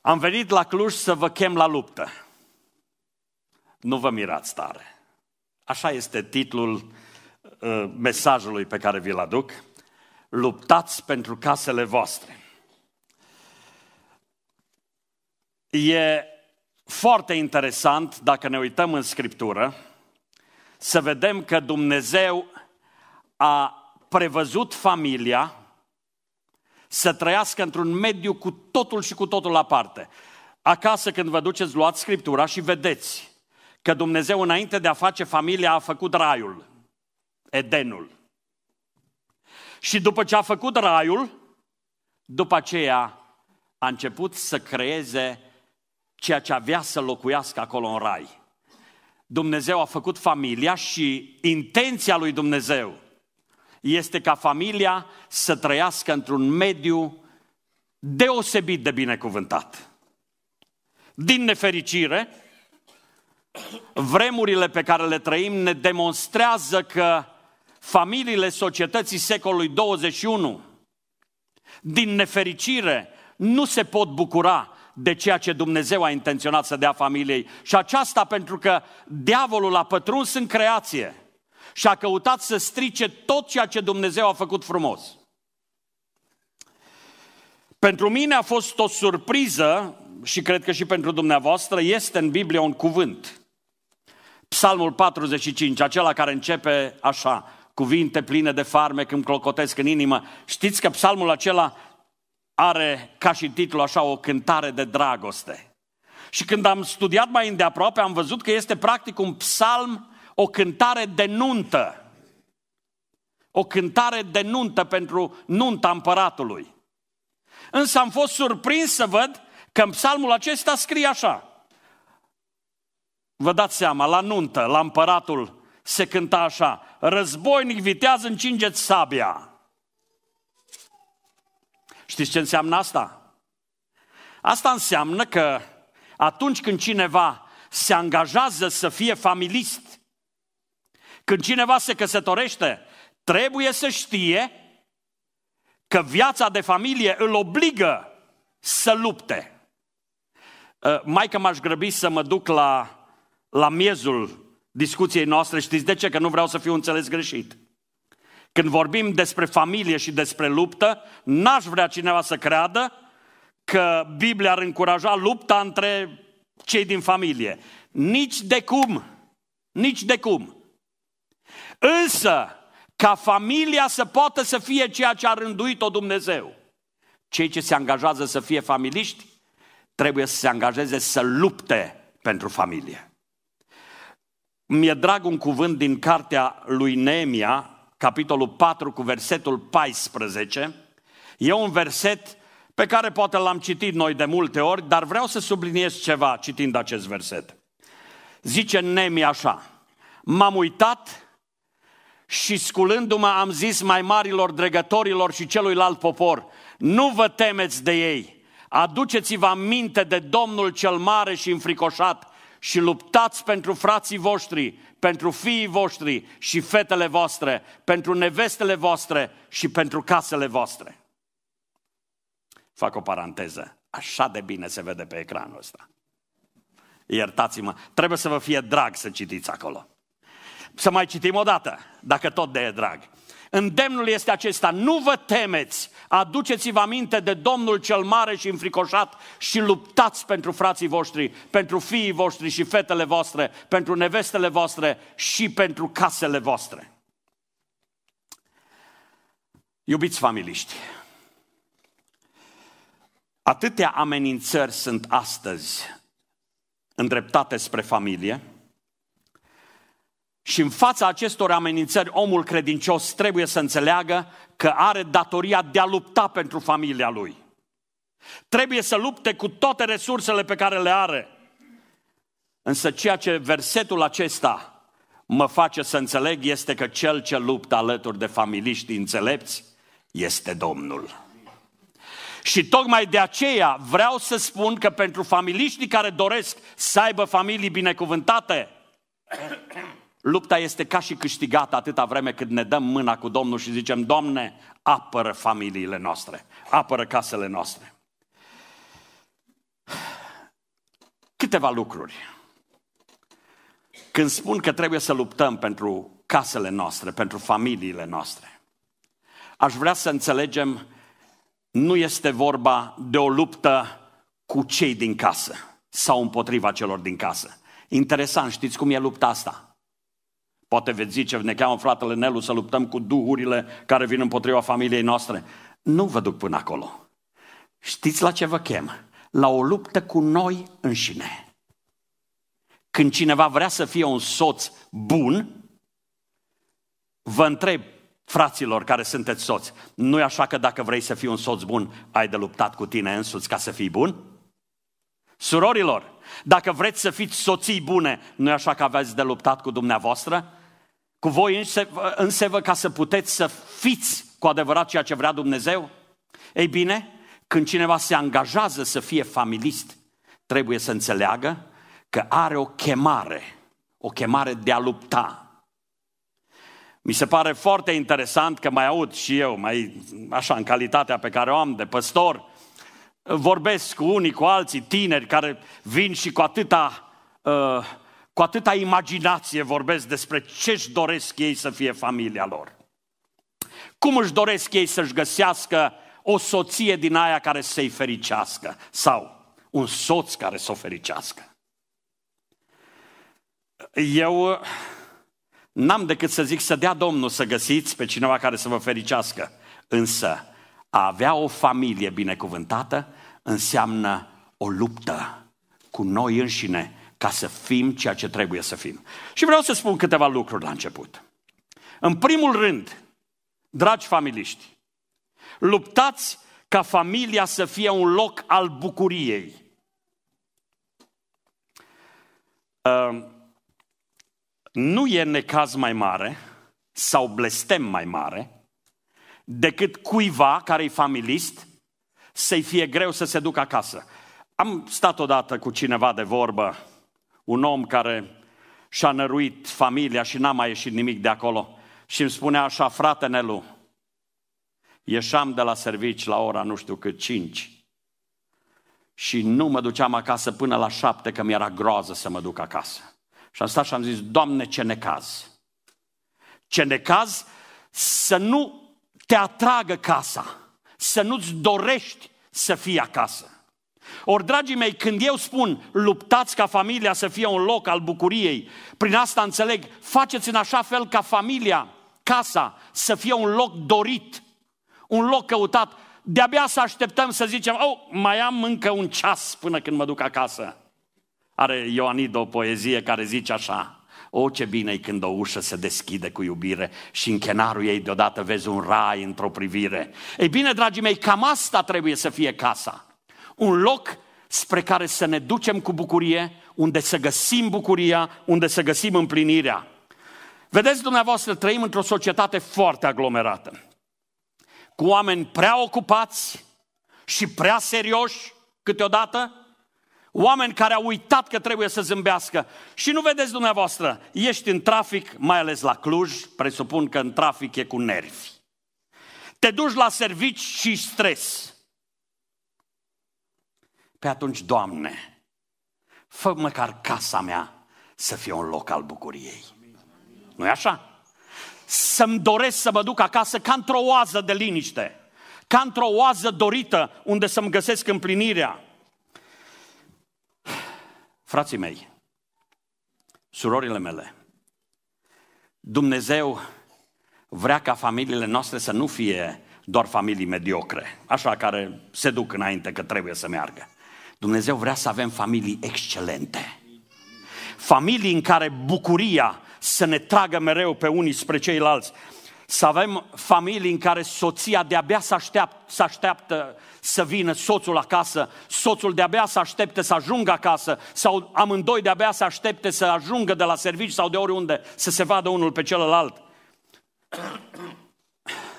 Am venit la Cluj să vă chem la luptă. Nu vă mirați tare. Așa este titlul uh, mesajului pe care vi-l aduc. Luptați pentru casele voastre. E foarte interesant dacă ne uităm în scriptură să vedem că Dumnezeu a prevăzut familia să trăiască într-un mediu cu totul și cu totul aparte. Acasă când vă duceți, luați Scriptura și vedeți că Dumnezeu înainte de a face familia a făcut raiul, Edenul. Și după ce a făcut raiul, după aceea a început să creeze ceea ce avea să locuiască acolo în rai. Dumnezeu a făcut familia și intenția lui Dumnezeu este ca familia să trăiască într-un mediu deosebit de binecuvântat. Din nefericire, vremurile pe care le trăim ne demonstrează că familiile societății secolului 21, din nefericire, nu se pot bucura de ceea ce Dumnezeu a intenționat să dea familiei. Și aceasta pentru că diavolul a pătruns în creație și a căutat să strice tot ceea ce Dumnezeu a făcut frumos. Pentru mine a fost o surpriză și cred că și pentru dumneavoastră este în Biblie un cuvânt. Psalmul 45, acela care începe așa, cuvinte pline de farme când clocotesc în inimă. Știți că psalmul acela are ca și titlu așa o cântare de dragoste. Și când am studiat mai îndeaproape, am văzut că este practic un psalm o cântare de nuntă. O cântare de nuntă pentru nunta împăratului. Însă am fost surprins să văd că în psalmul acesta scrie așa. Vă dați seama, la nuntă, la împăratul se cânta așa. Războinic vitează, încingeți sabia. Știți ce înseamnă asta? Asta înseamnă că atunci când cineva se angajează să fie familist, când cineva se căsătorește, trebuie să știe că viața de familie îl obligă să lupte. Uh, Mai că m-aș grăbi să mă duc la, la miezul discuției noastre, știți de ce? Că nu vreau să fiu înțeles greșit. Când vorbim despre familie și despre luptă, n-aș vrea cineva să creadă că Biblia ar încuraja lupta între cei din familie. Nici de cum. Nici de cum. Însă, ca familia să poată să fie ceea ce a rânduit-o Dumnezeu, cei ce se angajează să fie familiști trebuie să se angajeze să lupte pentru familie. Mi-e drag un cuvânt din cartea lui Nemia, capitolul 4 cu versetul 14. E un verset pe care poate l-am citit noi de multe ori, dar vreau să subliniez ceva citind acest verset. Zice Nemia: așa, m-am uitat și sculându-mă am zis mai marilor dregătorilor și celuilalt popor, nu vă temeți de ei, aduceți-vă minte de Domnul cel mare și înfricoșat și luptați pentru frații voștri, pentru fiii voștri și fetele voastre, pentru nevestele voastre și pentru casele voastre. Fac o paranteză. Așa de bine se vede pe ecranul ăsta. Iertați-mă, trebuie să vă fie drag să citiți acolo. Să mai citim o dată, dacă tot de e drag. Îndemnul este acesta, nu vă temeți, aduceți-vă aminte de Domnul cel mare și înfricoșat și luptați pentru frații voștri, pentru fiii voștri și fetele voastre, pentru nevestele voastre și pentru casele voastre. Iubiți familiști, atâtea amenințări sunt astăzi îndreptate spre familie, și în fața acestor amenințări, omul credincios trebuie să înțeleagă că are datoria de a lupta pentru familia lui. Trebuie să lupte cu toate resursele pe care le are. Însă ceea ce versetul acesta mă face să înțeleg este că cel ce luptă alături de familiști înțelepți este Domnul. Și tocmai de aceea vreau să spun că pentru familiștii care doresc să aibă familii binecuvântate, Lupta este ca și câștigată atâta vreme cât ne dăm mâna cu Domnul și zicem, Doamne, apără familiile noastre, apără casele noastre. Câteva lucruri. Când spun că trebuie să luptăm pentru casele noastre, pentru familiile noastre, aș vrea să înțelegem, nu este vorba de o luptă cu cei din casă sau împotriva celor din casă. Interesant, știți cum e lupta asta? Poate veți zice, ne cheamă fratele Nelu să luptăm cu duhurile care vin împotriva familiei noastre. Nu vă duc până acolo. Știți la ce vă chem? La o luptă cu noi înșine. Când cineva vrea să fie un soț bun, vă întreb, fraților care sunteți soți, nu e așa că dacă vrei să fii un soț bun, ai de luptat cu tine însuți ca să fii bun? Surorilor, dacă vreți să fiți soții bune, nu e așa că aveți de luptat cu dumneavoastră? cu voi însevă, ca să puteți să fiți cu adevărat ceea ce vrea Dumnezeu? Ei bine, când cineva se angajează să fie familist, trebuie să înțeleagă că are o chemare, o chemare de a lupta. Mi se pare foarte interesant că mai aud și eu, mai așa în calitatea pe care o am de păstor, vorbesc cu unii, cu alții, tineri care vin și cu atâta uh, cu atâta imaginație vorbesc despre ce își doresc ei să fie familia lor. Cum își doresc ei să-și găsească o soție din aia care să-i fericească sau un soț care să o fericească. Eu uh, n-am decât să zic să dea Domnul să găsiți pe cineva care să vă fericească. Însă a avea o familie binecuvântată înseamnă o luptă cu noi înșine ca să fim ceea ce trebuie să fim. Și vreau să spun câteva lucruri la început. În primul rând, dragi familiști, luptați ca familia să fie un loc al bucuriei. Uh, nu e necaz mai mare sau blestem mai mare decât cuiva care e familist să-i fie greu să se ducă acasă. Am stat odată cu cineva de vorbă un om care și-a năruit familia și n-a mai ieșit nimic de acolo. Și îmi spunea așa, frate Nelu, ieșeam de la servici la ora nu știu cât, cinci și nu mă duceam acasă până la șapte, că mi-era groază să mă duc acasă. Și am stat și am zis, Doamne, ce necaz! Ce necaz să nu te atragă casa, să nu-ți dorești să fii acasă. Ori, dragii mei, când eu spun luptați ca familia să fie un loc al bucuriei, prin asta înțeleg, faceți în așa fel ca familia, casa, să fie un loc dorit, un loc căutat. De-abia să așteptăm să zicem, oh, mai am încă un ceas până când mă duc acasă. Are Ioanid o poezie care zice așa, o, ce bine când o ușă se deschide cu iubire și în chenarul ei deodată vezi un rai într-o privire. Ei bine, dragii mei, cam asta trebuie să fie casa un loc spre care să ne ducem cu bucurie, unde să găsim bucuria, unde să găsim împlinirea. Vedeți, dumneavoastră, trăim într-o societate foarte aglomerată, cu oameni prea ocupați și prea serioși câteodată, oameni care au uitat că trebuie să zâmbească. Și nu vedeți dumneavoastră, ești în trafic, mai ales la Cluj, presupun că în trafic e cu nervi. Te duci la servici și stres. Pe atunci, Doamne, fă măcar casa mea să fie un loc al bucuriei. nu e așa? Să-mi doresc să mă duc acasă ca într-o oază de liniște, ca într-o oază dorită unde să-mi găsesc împlinirea. Frații mei, surorile mele, Dumnezeu vrea ca familiile noastre să nu fie doar familii mediocre, așa care se duc înainte că trebuie să meargă, Dumnezeu vrea să avem familii excelente. Familii în care bucuria să ne tragă mereu pe unii spre ceilalți. Să avem familii în care soția de-abia să așteaptă, să așteaptă să vină soțul acasă, soțul de-abia să aștepte să ajungă acasă, sau amândoi de-abia să aștepte să ajungă de la servici sau de oriunde, să se vadă unul pe celălalt.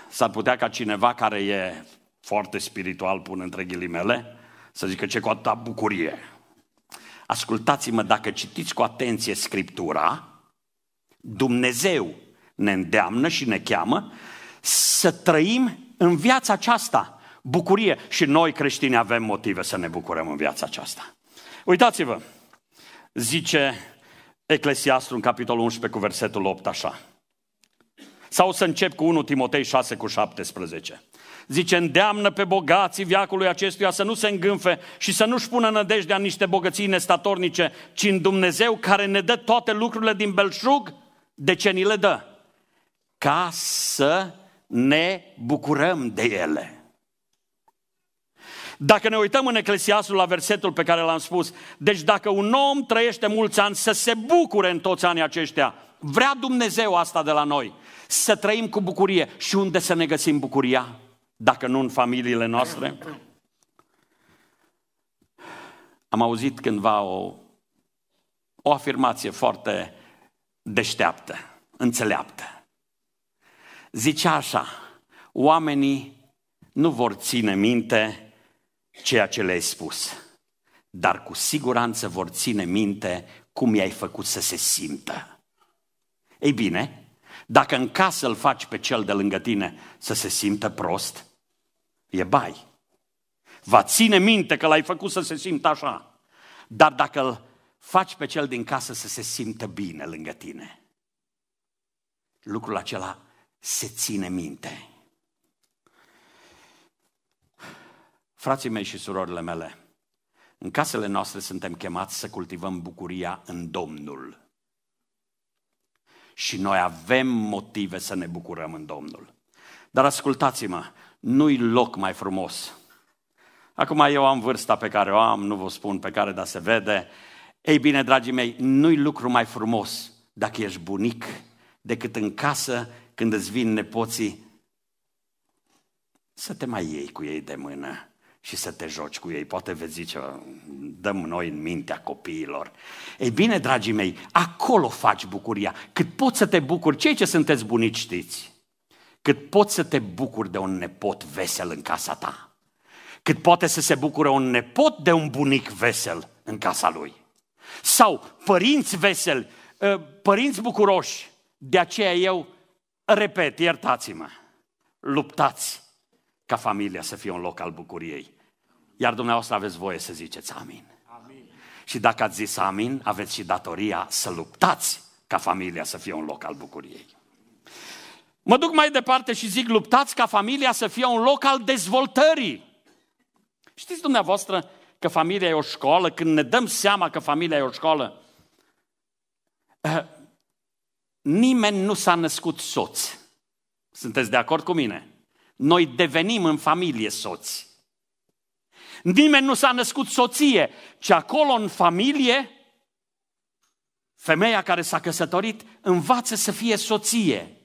S-ar putea ca cineva care e foarte spiritual, pun între ghilimele, să zică ce cu atâta bucurie. Ascultați-mă, dacă citiți cu atenție Scriptura, Dumnezeu ne îndeamnă și ne cheamă să trăim în viața aceasta bucurie. Și noi creștini avem motive să ne bucurăm în viața aceasta. Uitați-vă, zice Eclesiastul în capitolul 11 cu versetul 8 așa. Sau să încep cu 1 Timotei 6 cu 17. Zice, îndeamnă pe bogații viacului acestuia să nu se îngânfe și să nu-și pună nădejdea în niște bogății nestatornice, ci în Dumnezeu care ne dă toate lucrurile din belșug, de ce ni le dă? Ca să ne bucurăm de ele. Dacă ne uităm în Eclesiastul la versetul pe care l-am spus, deci dacă un om trăiește mulți ani, să se bucure în toți anii aceștia. Vrea Dumnezeu asta de la noi să trăim cu bucurie. Și unde să ne găsim bucuria? Dacă nu în familiile noastre? Am auzit cândva o, o afirmație foarte deșteaptă, înțeleaptă. Zicea așa, oamenii nu vor ține minte ceea ce le-ai spus, dar cu siguranță vor ține minte cum i-ai făcut să se simtă. Ei bine, dacă în casă îl faci pe cel de lângă tine să se simtă prost, e bai. Va ține minte că l-ai făcut să se simtă așa. Dar dacă îl faci pe cel din casă să se simtă bine lângă tine, lucrul acela se ține minte. Frații mei și surorile mele, în casele noastre suntem chemați să cultivăm bucuria în Domnul și noi avem motive să ne bucurăm în Domnul. Dar ascultați-mă, nu-i loc mai frumos. Acum eu am vârsta pe care o am, nu vă spun pe care, dar se vede. Ei bine, dragii mei, nu-i lucru mai frumos dacă ești bunic decât în casă când îți vin nepoții să te mai iei cu ei de mână și să te joci cu ei. Poate vezi zice, dăm noi în mintea copiilor. Ei bine, dragii mei, acolo faci bucuria. Cât poți să te bucuri, cei ce sunteți bunici știți, cât poți să te bucuri de un nepot vesel în casa ta. Cât poate să se bucure un nepot de un bunic vesel în casa lui. Sau părinți veseli, ă, părinți bucuroși. De aceea eu, repet, iertați-mă, luptați ca familia să fie un loc al bucuriei. Iar dumneavoastră aveți voie să ziceți amin. amin. Și dacă ați zis amin, aveți și datoria să luptați ca familia să fie un loc al bucuriei. Mă duc mai departe și zic, luptați ca familia să fie un loc al dezvoltării. Știți dumneavoastră că familia e o școală, când ne dăm seama că familia e o școală, eh, nimeni nu s-a născut soț. Sunteți de acord cu mine? Noi devenim în familie soți. Nimeni nu s-a născut soție, ci acolo în familie, femeia care s-a căsătorit învață să fie soție.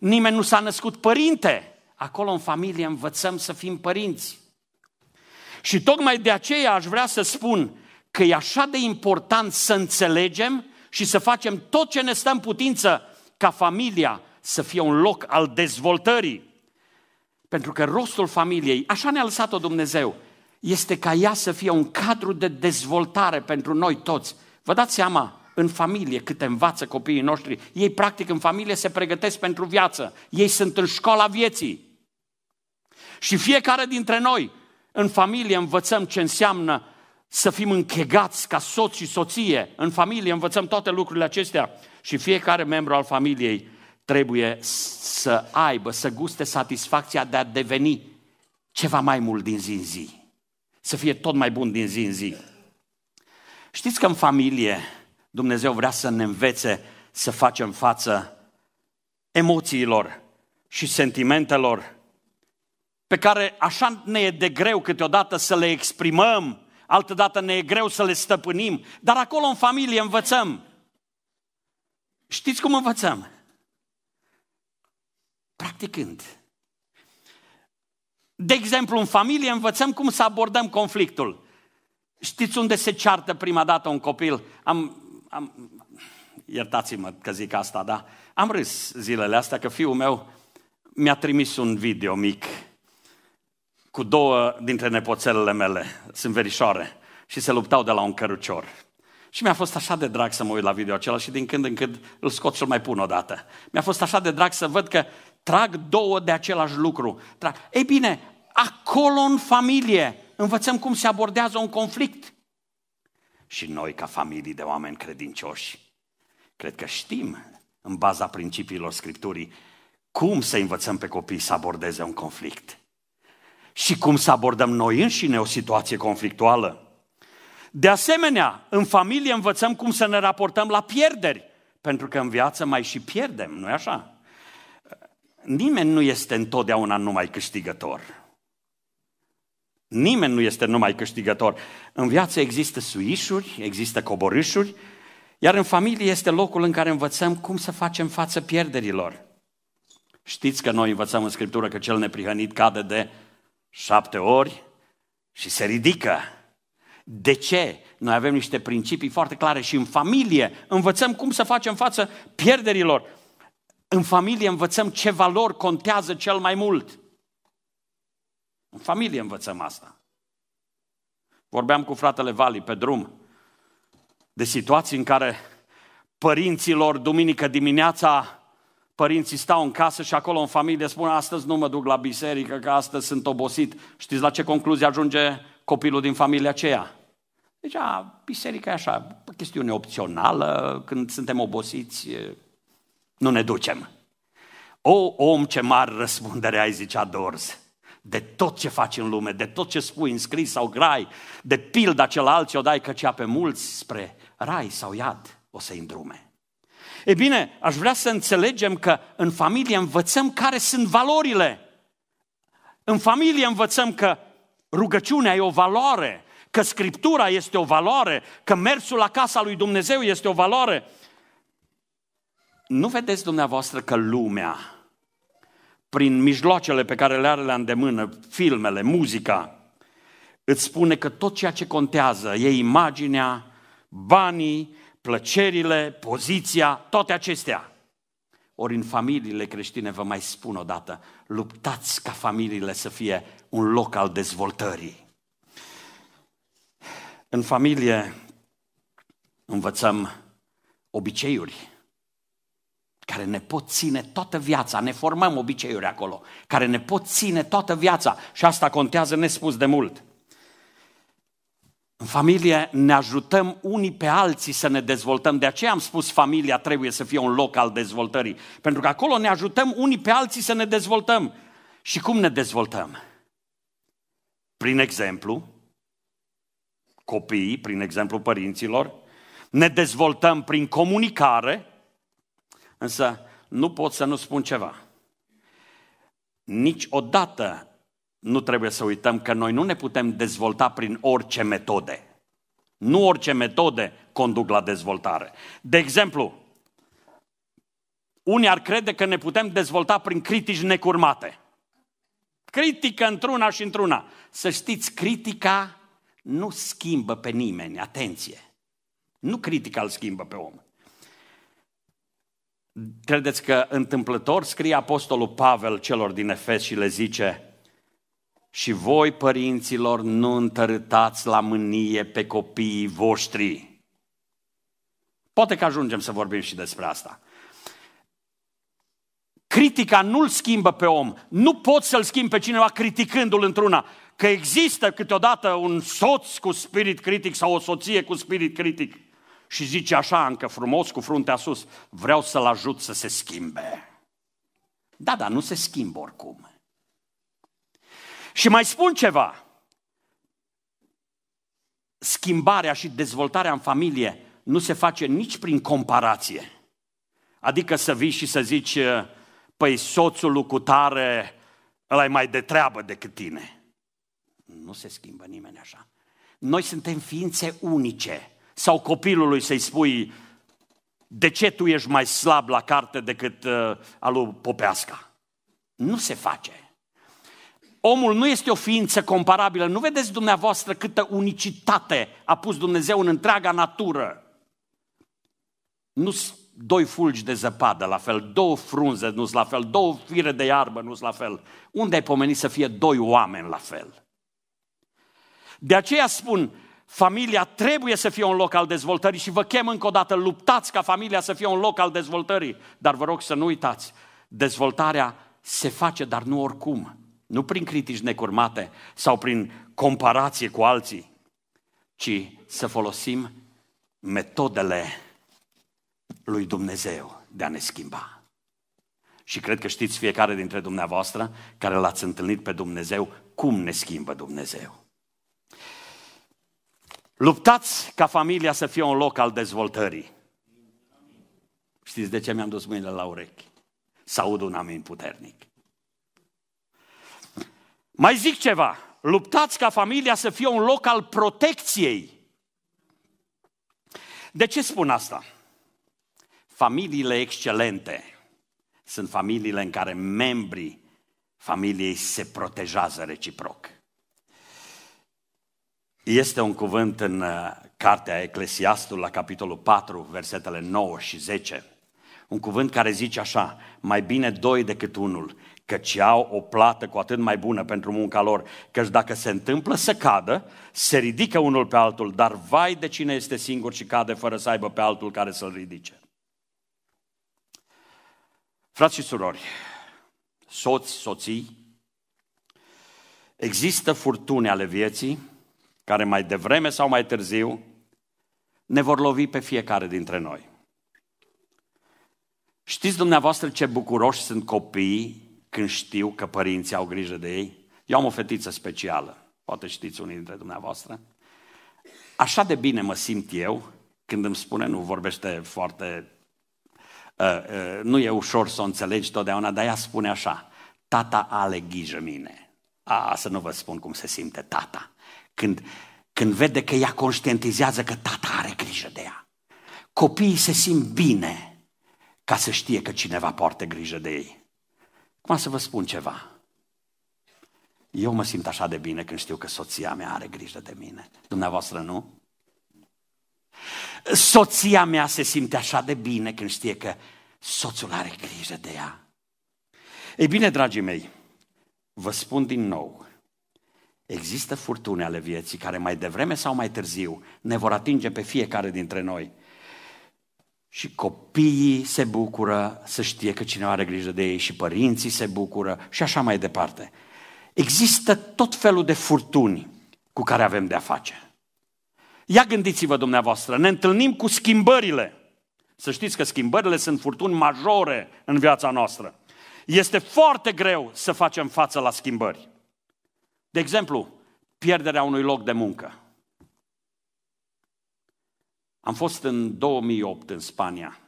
Nimeni nu s-a născut părinte, acolo în familie învățăm să fim părinți. Și tocmai de aceea aș vrea să spun că e așa de important să înțelegem și să facem tot ce ne stă în putință ca familia să fie un loc al dezvoltării. Pentru că rostul familiei, așa ne-a lăsat-o Dumnezeu, este ca ea să fie un cadru de dezvoltare pentru noi toți. Vă dați seama, în familie câte învață copiii noștri. Ei, practic, în familie se pregătesc pentru viață. Ei sunt în școala vieții. Și fiecare dintre noi, în familie, învățăm ce înseamnă să fim închegați ca soț și soție. În familie învățăm toate lucrurile acestea și fiecare membru al familiei trebuie să aibă, să guste satisfacția de a deveni ceva mai mult din zi în zi. Să fie tot mai bun din zi în zi. Știți că în familie Dumnezeu vrea să ne învețe să facem față emoțiilor și sentimentelor pe care așa ne e de greu câteodată să le exprimăm, altădată ne e greu să le stăpânim, dar acolo în familie învățăm. Știți cum învățăm? practicând. De exemplu, în familie învățăm cum să abordăm conflictul. Știți unde se ceartă prima dată un copil? Am, am, iertați-mă că zic asta, da? Am râs zilele astea că fiul meu mi-a trimis un video mic cu două dintre nepoțelele mele, sunt verișoare, și se luptau de la un cărucior. Și mi-a fost așa de drag să mă uit la video acela și din când în când îl scot și l mai pun o dată. Mi-a fost așa de drag să văd că trag două de același lucru. Trag. Ei bine, acolo în familie învățăm cum se abordează un conflict. Și noi, ca familii de oameni credincioși, cred că știm, în baza principiilor Scripturii, cum să învățăm pe copii să abordeze un conflict. Și cum să abordăm noi înșine o situație conflictuală. De asemenea, în familie învățăm cum să ne raportăm la pierderi, pentru că în viață mai și pierdem, nu-i așa? nimeni nu este întotdeauna numai câștigător. Nimeni nu este numai câștigător. În viață există suișuri, există coborâșuri, iar în familie este locul în care învățăm cum să facem față pierderilor. Știți că noi învățăm în Scriptură că cel neprihănit cade de șapte ori și se ridică. De ce? Noi avem niște principii foarte clare și în familie învățăm cum să facem față pierderilor. În familie învățăm ce valori contează cel mai mult. În familie învățăm asta. Vorbeam cu fratele Vali pe drum de situații în care părinților duminică dimineața părinții stau în casă și acolo în familie spun astăzi nu mă duc la biserică că astăzi sunt obosit. Știți la ce concluzie ajunge copilul din familia aceea? Deci, a, biserica e așa, chestiune opțională, când suntem obosiți, nu ne ducem. O, om, ce mare răspundere ai, zicea Dorz, de tot ce faci în lume, de tot ce spui în scris sau grai, de pilda celălalt ce o dai căcea pe mulți spre rai sau iad, o să-i îndrume. E bine, aș vrea să înțelegem că în familie învățăm care sunt valorile. În familie învățăm că rugăciunea e o valoare, că Scriptura este o valoare, că mersul la casa lui Dumnezeu este o valoare, nu vedeți dumneavoastră că lumea, prin mijloacele pe care le are la îndemână, filmele, muzica, îți spune că tot ceea ce contează e imaginea, banii, plăcerile, poziția, toate acestea. Ori în familiile creștine, vă mai spun odată, luptați ca familiile să fie un loc al dezvoltării. În familie învățăm obiceiuri, care ne pot ține toată viața, ne formăm obiceiuri acolo, care ne pot ține toată viața și asta contează nespus de mult. În familie ne ajutăm unii pe alții să ne dezvoltăm. De aceea am spus familia trebuie să fie un loc al dezvoltării. Pentru că acolo ne ajutăm unii pe alții să ne dezvoltăm. Și cum ne dezvoltăm? Prin exemplu, copiii, prin exemplu părinților, ne dezvoltăm prin comunicare, Însă nu pot să nu spun ceva. Niciodată nu trebuie să uităm că noi nu ne putem dezvolta prin orice metode. Nu orice metode conduc la dezvoltare. De exemplu, unii ar crede că ne putem dezvolta prin critici necurmate. Critică într-una și într-una. Să știți, critica nu schimbă pe nimeni, atenție. Nu critica îl schimbă pe om. Credeți că întâmplător scrie Apostolul Pavel celor din Efes și le zice și voi, părinților, nu întărâtați la mânie pe copiii voștri. Poate că ajungem să vorbim și despre asta. Critica nu-l schimbă pe om. Nu poți să-l schimbi pe cineva criticându-l într-una. Că există câteodată un soț cu spirit critic sau o soție cu spirit critic și zice așa încă frumos, cu fruntea sus, vreau să-l ajut să se schimbe. Da, da, nu se schimbă oricum. Și mai spun ceva. Schimbarea și dezvoltarea în familie nu se face nici prin comparație. Adică să vii și să zici, păi soțul lucutare, ăla e mai de treabă decât tine. Nu se schimbă nimeni așa. Noi suntem ființe unice sau copilului să-i spui, de ce tu ești mai slab la carte decât uh, alu Popeasca? Nu se face. Omul nu este o ființă comparabilă. Nu vedeți dumneavoastră câtă unicitate a pus Dumnezeu în întreaga natură. Nu doi fulgi de zăpadă la fel, două frunze nu la fel, două fire de iarbă nu la fel. Unde ai pomenit să fie doi oameni la fel? De aceea spun, Familia trebuie să fie un loc al dezvoltării și vă chem încă o dată, luptați ca familia să fie un loc al dezvoltării. Dar vă rog să nu uitați, dezvoltarea se face, dar nu oricum. Nu prin critici necurmate sau prin comparație cu alții, ci să folosim metodele lui Dumnezeu de a ne schimba. Și cred că știți fiecare dintre dumneavoastră care l-ați întâlnit pe Dumnezeu, cum ne schimbă Dumnezeu. Luptați ca familia să fie un loc al dezvoltării. Știți de ce mi-am dus mâinile la urechi? Să aud un amin puternic. Mai zic ceva. Luptați ca familia să fie un loc al protecției. De ce spun asta? Familiile excelente sunt familiile în care membrii familiei se protejează reciproc. Este un cuvânt în uh, cartea Eclesiastul, la capitolul 4, versetele 9 și 10. Un cuvânt care zice așa, mai bine doi decât unul, căci au o plată cu atât mai bună pentru munca lor, căci dacă se întâmplă să cadă, se ridică unul pe altul, dar vai de cine este singur și cade fără să aibă pe altul care să-l ridice. Frați și surori, soți, soții, există furtune ale vieții, care mai devreme sau mai târziu ne vor lovi pe fiecare dintre noi. Știți dumneavoastră ce bucuroși sunt copiii când știu că părinții au grijă de ei? Eu am o fetiță specială, poate știți unii dintre dumneavoastră. Așa de bine mă simt eu când îmi spune, nu vorbește foarte, uh, uh, nu e ușor să o înțelegi totdeauna, dar ea spune așa, tata ale grijă mine. A, să nu vă spun cum se simte tata când, când vede că ea conștientizează că tata are grijă de ea. Copiii se simt bine ca să știe că cineva poartă grijă de ei. Cum să vă spun ceva? Eu mă simt așa de bine când știu că soția mea are grijă de mine. Dumneavoastră nu? Soția mea se simte așa de bine când știe că soțul are grijă de ea. Ei bine, dragii mei, vă spun din nou, Există furtune ale vieții care mai devreme sau mai târziu ne vor atinge pe fiecare dintre noi. Și copiii se bucură să știe că cineva are grijă de ei și părinții se bucură și așa mai departe. Există tot felul de furtuni cu care avem de-a face. Ia gândiți-vă dumneavoastră, ne întâlnim cu schimbările. Să știți că schimbările sunt furtuni majore în viața noastră. Este foarte greu să facem față la schimbări. De exemplu, pierderea unui loc de muncă. Am fost în 2008 în Spania,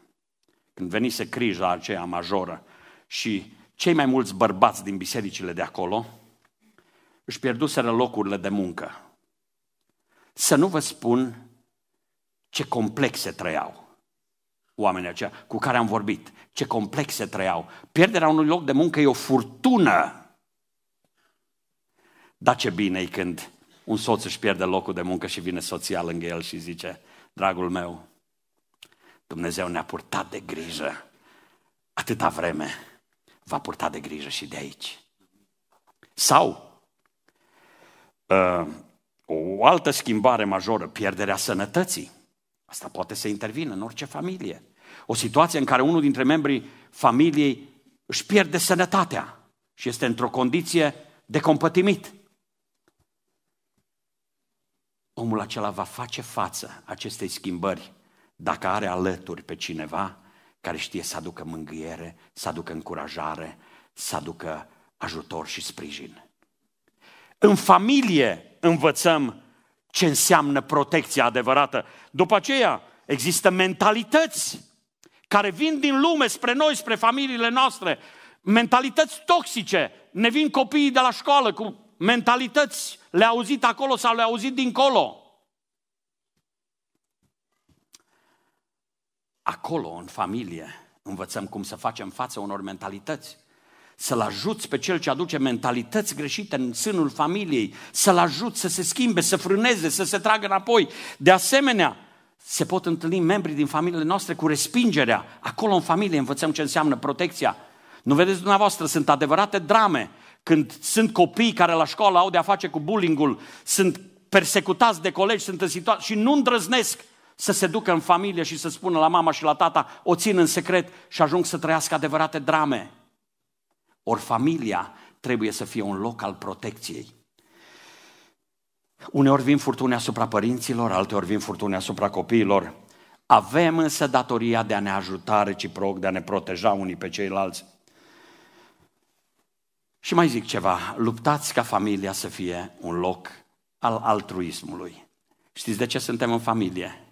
când venise criza aceea majoră și cei mai mulți bărbați din bisericile de acolo își pierduseră locurile de muncă. Să nu vă spun ce complexe trăiau oamenii aceia cu care am vorbit, ce complexe trăiau. Pierderea unui loc de muncă e o furtună dar ce bine e când un soț își pierde locul de muncă și vine soția lângă el și zice, dragul meu, Dumnezeu ne-a purtat de grijă atâta vreme, va purta de grijă și de aici. Sau, uh, o altă schimbare majoră, pierderea sănătății. Asta poate să intervină în orice familie. O situație în care unul dintre membrii familiei își pierde sănătatea și este într-o condiție de compătimit omul acela va face față acestei schimbări dacă are alături pe cineva care știe să aducă mângâiere, să aducă încurajare, să aducă ajutor și sprijin. În familie învățăm ce înseamnă protecția adevărată. După aceea există mentalități care vin din lume spre noi, spre familiile noastre, mentalități toxice. Ne vin copiii de la școală cu mentalități. Le-a auzit acolo sau le-a auzit dincolo. Acolo, în familie, învățăm cum să facem față unor mentalități. Să-l ajuți pe cel ce aduce mentalități greșite în sânul familiei, să-l ajut să se schimbe, să frâneze, să se tragă înapoi. De asemenea, se pot întâlni membrii din familiile noastre cu respingerea. Acolo în familie învățăm ce înseamnă protecția. Nu vedeți dumneavoastră, sunt adevărate drame când sunt copii care la școală au de-a face cu bullying sunt persecutați de colegi, sunt în situații și nu îndrăznesc să se ducă în familie și să spună la mama și la tata, o țin în secret și ajung să trăiască adevărate drame. Ori familia trebuie să fie un loc al protecției. Uneori vin furtune asupra părinților, alteori vin furtune asupra copiilor. Avem însă datoria de a ne ajuta reciproc, de a ne proteja unii pe ceilalți. Și mai zic ceva, luptați ca familia să fie un loc al altruismului. Știți de ce suntem în familie?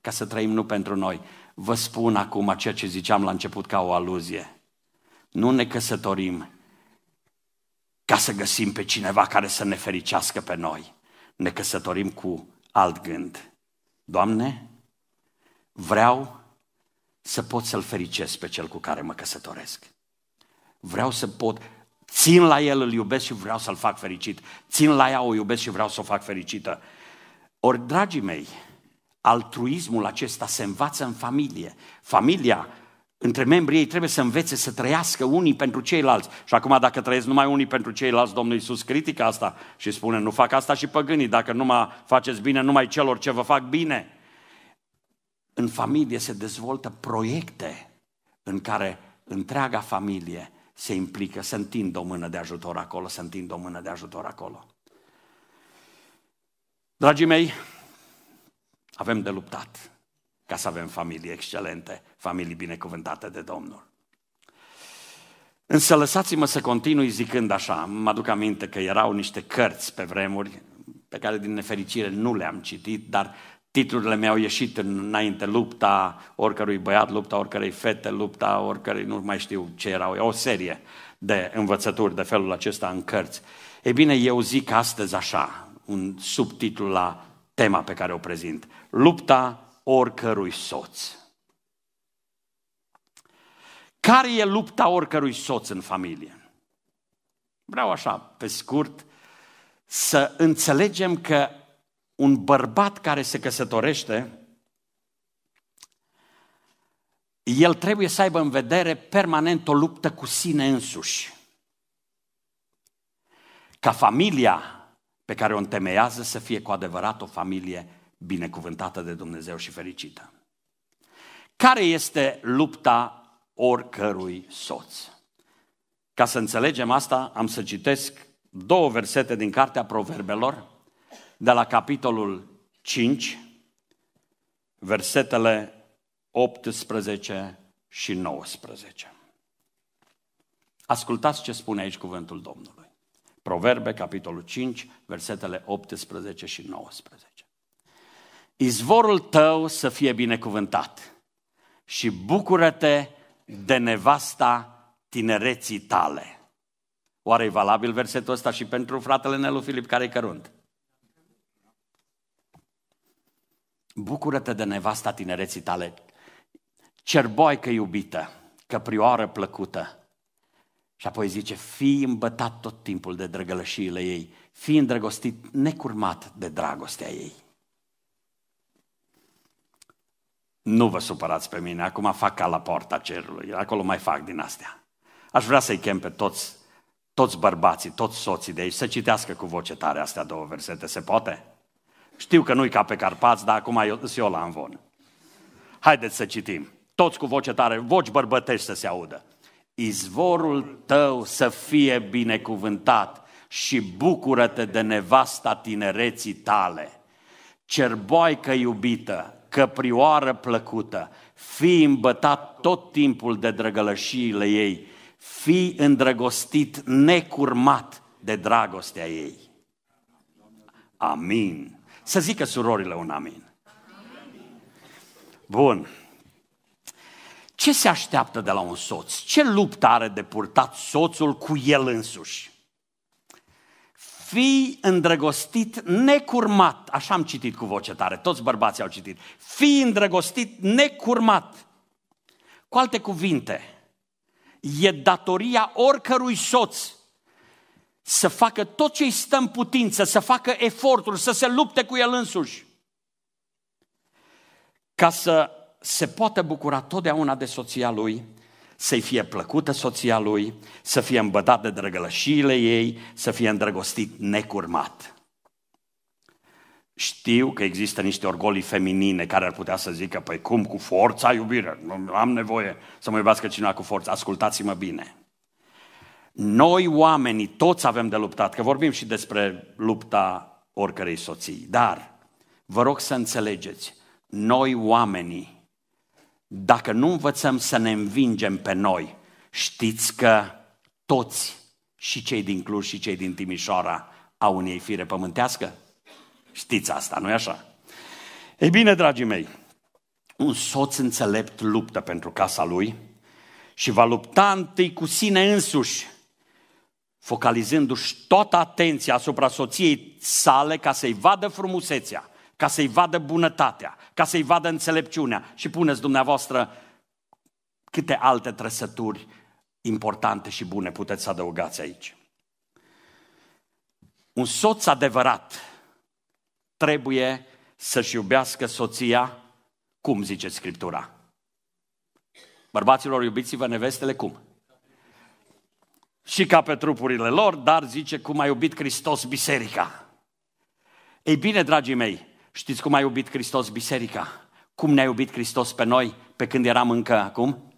Ca să trăim nu pentru noi. Vă spun acum ceea ce ziceam la început ca o aluzie. Nu ne căsătorim ca să găsim pe cineva care să ne fericească pe noi. Ne căsătorim cu alt gând. Doamne, vreau să pot să-l fericesc pe cel cu care mă căsătoresc. Vreau să pot, Țin la el, îl iubesc și vreau să-l fac fericit. Țin la ea, o iubesc și vreau să o fac fericită. Ori, dragii mei, altruismul acesta se învață în familie. Familia, între membrii ei, trebuie să învețe să trăiască unii pentru ceilalți. Și acum, dacă trăiesc numai unii pentru ceilalți, Domnul Iisus critică asta și spune, nu fac asta și păgânii, dacă nu mă faceți bine numai celor ce vă fac bine. În familie se dezvoltă proiecte în care întreaga familie se implică, să întindă o mână de ajutor acolo, să întindă o mână de ajutor acolo. Dragii mei, avem de luptat ca să avem familii excelente, familii binecuvântate de Domnul. Însă lăsați-mă să continui zicând așa, mă aduc aminte că erau niște cărți pe vremuri pe care din nefericire nu le-am citit, dar titlurile mi-au ieșit înainte, lupta oricărui băiat, lupta oricărei fete, lupta oricărei, nu mai știu ce erau, o serie de învățături de felul acesta în cărți. Ei bine, eu zic astăzi așa, un subtitlu la tema pe care o prezint. Lupta oricărui soț. Care e lupta oricărui soț în familie? Vreau așa, pe scurt, să înțelegem că un bărbat care se căsătorește, el trebuie să aibă în vedere permanent o luptă cu sine însuși. Ca familia pe care o întemeiază să fie cu adevărat o familie binecuvântată de Dumnezeu și fericită. Care este lupta oricărui soț? Ca să înțelegem asta, am să citesc două versete din Cartea Proverbelor, de la capitolul 5, versetele 18 și 19. Ascultați ce spune aici cuvântul Domnului. Proverbe, capitolul 5, versetele 18 și 19. Izvorul tău să fie binecuvântat și bucură-te de nevasta tinereții tale. Oare e valabil versetul ăsta și pentru fratele Nelu Filip care e cărunt? bucură-te de nevasta tinereții tale, cerboaică iubită, căprioară plăcută. Și apoi zice, fii îmbătat tot timpul de drăgălășiile ei, fii îndrăgostit necurmat de dragostea ei. Nu vă supărați pe mine, acum fac ca la poarta cerului, acolo mai fac din astea. Aș vrea să-i chem pe toți, toți bărbații, toți soții de aici, să citească cu voce tare astea două versete, se poate? Știu că nu-i ca pe Carpați, dar acum eu, sunt eu la învon. Haideți să citim. Toți cu voce tare, voci bărbătești să se audă. Izvorul tău să fie binecuvântat și bucură-te de nevasta tinereții tale. Cerboaică iubită, căprioară plăcută, fi îmbătat tot timpul de drăgălășiile ei, fi îndrăgostit necurmat de dragostea ei. Amin. Să zică surorile un amin. Bun. Ce se așteaptă de la un soț? Ce luptă are de purtat soțul cu el însuși? Fii îndrăgostit necurmat, așa am citit cu voce tare, toți bărbații au citit. Fii îndrăgostit necurmat. Cu alte cuvinte, e datoria oricărui soț să facă tot ce i stă în putință, să facă eforturi, să se lupte cu el însuși, ca să se poată bucura totdeauna de soția lui, să-i fie plăcută soția lui, să fie îmbătat de drăgălășiile ei, să fie îndrăgostit necurmat. Știu că există niște orgolii feminine care ar putea să zică, păi cum, cu forța, iubire, am nevoie să mă iubească cineva cu forța, ascultați-mă bine. Noi oamenii toți avem de luptat, că vorbim și despre lupta oricărei soții, dar vă rog să înțelegeți, noi oamenii, dacă nu învățăm să ne învingem pe noi, știți că toți, și cei din Cluj și cei din Timișoara, au în ei fire pământească? Știți asta, nu-i așa? Ei bine, dragii mei, un soț înțelept luptă pentru casa lui și va lupta întâi cu sine însuși focalizându-și toată atenția asupra soției sale ca să-i vadă frumusețea, ca să-i vadă bunătatea, ca să-i vadă înțelepciunea și puneți dumneavoastră câte alte trăsături importante și bune puteți să adăugați aici. Un soț adevărat trebuie să-și iubească soția, cum zice Scriptura. Bărbaților, iubiți-vă nevestele, cum? și ca pe trupurile lor, dar zice cum a iubit Hristos biserica. Ei bine, dragii mei, știți cum a iubit Hristos biserica? Cum ne-a iubit Hristos pe noi pe când eram încă acum?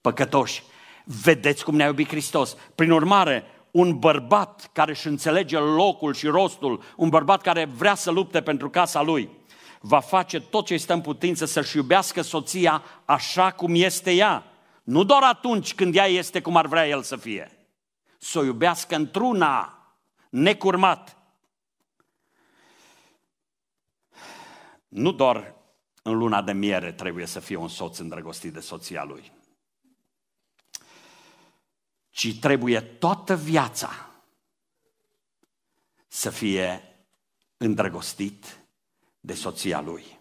Păcătoși. Vedeți cum ne-a iubit Hristos. Prin urmare, un bărbat care își înțelege locul și rostul, un bărbat care vrea să lupte pentru casa lui, va face tot ce stă în putință să-și iubească soția așa cum este ea. Nu doar atunci când ea este cum ar vrea el să fie să o iubească într-una, necurmat. Nu doar în luna de miere trebuie să fie un soț îndrăgostit de soția lui, ci trebuie toată viața să fie îndrăgostit de soția lui.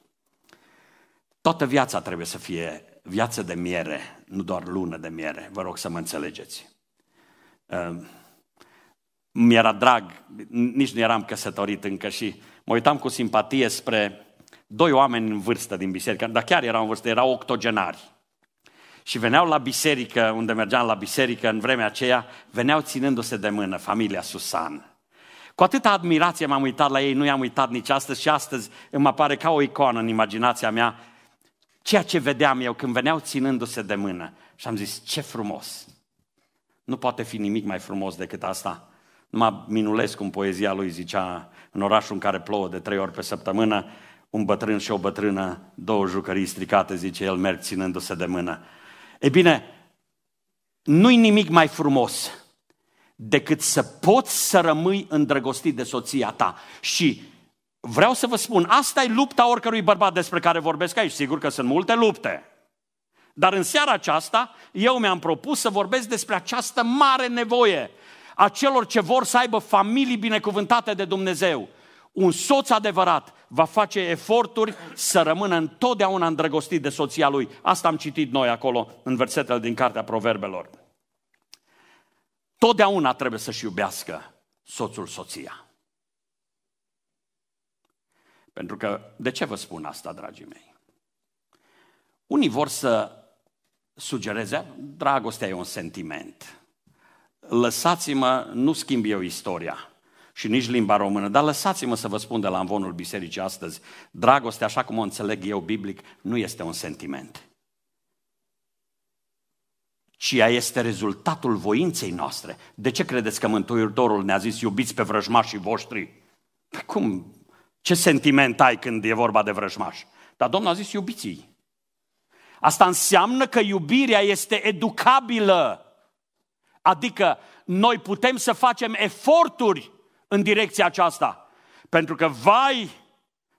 Toată viața trebuie să fie viață de miere, nu doar lună de miere. Vă rog să mă înțelegeți. Ehm, mi-era drag, nici nu eram căsătorit încă și mă uitam cu simpatie spre doi oameni în vârstă din biserică, dar chiar erau în vârstă, erau octogenari. Și veneau la biserică, unde mergeam la biserică în vremea aceea, veneau ținându-se de mână, familia Susan. Cu atâta admirație m-am uitat la ei, nu i-am uitat nici astăzi și astăzi îmi apare ca o iconă în imaginația mea ceea ce vedeam eu când veneau ținându-se de mână. Și am zis, ce frumos! Nu poate fi nimic mai frumos decât asta. Nu mă minulesc cum poezia lui zicea, în orașul în care plouă de trei ori pe săptămână, un bătrân și o bătrână, două jucării stricate, zice el, merg ținându-se de mână. E bine, nu-i nimic mai frumos decât să poți să rămâi îndrăgostit de soția ta. Și vreau să vă spun, asta e lupta oricărui bărbat despre care vorbesc aici. Sigur că sunt multe lupte. Dar în seara aceasta eu mi-am propus să vorbesc despre această mare nevoie a celor ce vor să aibă familii binecuvântate de Dumnezeu. Un soț adevărat va face eforturi să rămână întotdeauna îndrăgostit de soția lui. Asta am citit noi acolo în versetele din Cartea Proverbelor. Totdeauna trebuie să-și iubească soțul soția. Pentru că, de ce vă spun asta, dragii mei? Unii vor să sugereze, dragostea e un sentiment. Lăsați-mă, nu schimb eu istoria și nici limba română, dar lăsați-mă să vă spun de la învonul bisericii astăzi, dragostea, așa cum o înțeleg eu biblic, nu este un sentiment. Ci ea este rezultatul voinței noastre. De ce credeți că Mântuitorul ne-a zis iubiți pe vrăjmașii voștri? Păi cum? Ce sentiment ai când e vorba de vrăjmași? Dar Domnul a zis iubiți Asta înseamnă că iubirea este educabilă. Adică noi putem să facem eforturi în direcția aceasta. Pentru că, vai,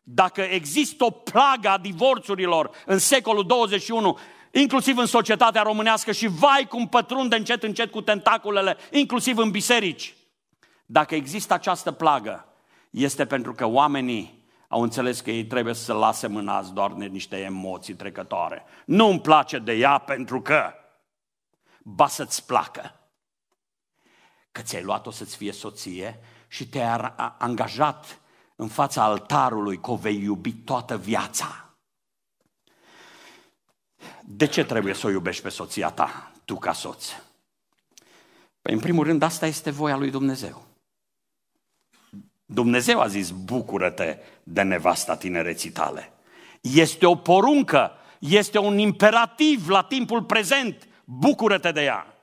dacă există o plagă a divorțurilor în secolul 21, inclusiv în societatea românească și vai cum pătrunde încet încet cu tentaculele, inclusiv în biserici. Dacă există această plagă, este pentru că oamenii au înțeles că ei trebuie să lase mânați doar de niște emoții trecătoare. Nu îmi place de ea pentru că ba să-ți placă. Că ți-ai luat-o să-ți fie soție și te-ai angajat în fața altarului că o vei iubi toată viața. De ce trebuie să o iubești pe soția ta, tu ca soț? Păi, în primul rând, asta este voia lui Dumnezeu. Dumnezeu a zis, bucură-te de nevasta tinereții tale. Este o poruncă, este un imperativ la timpul prezent. Bucură-te de ea!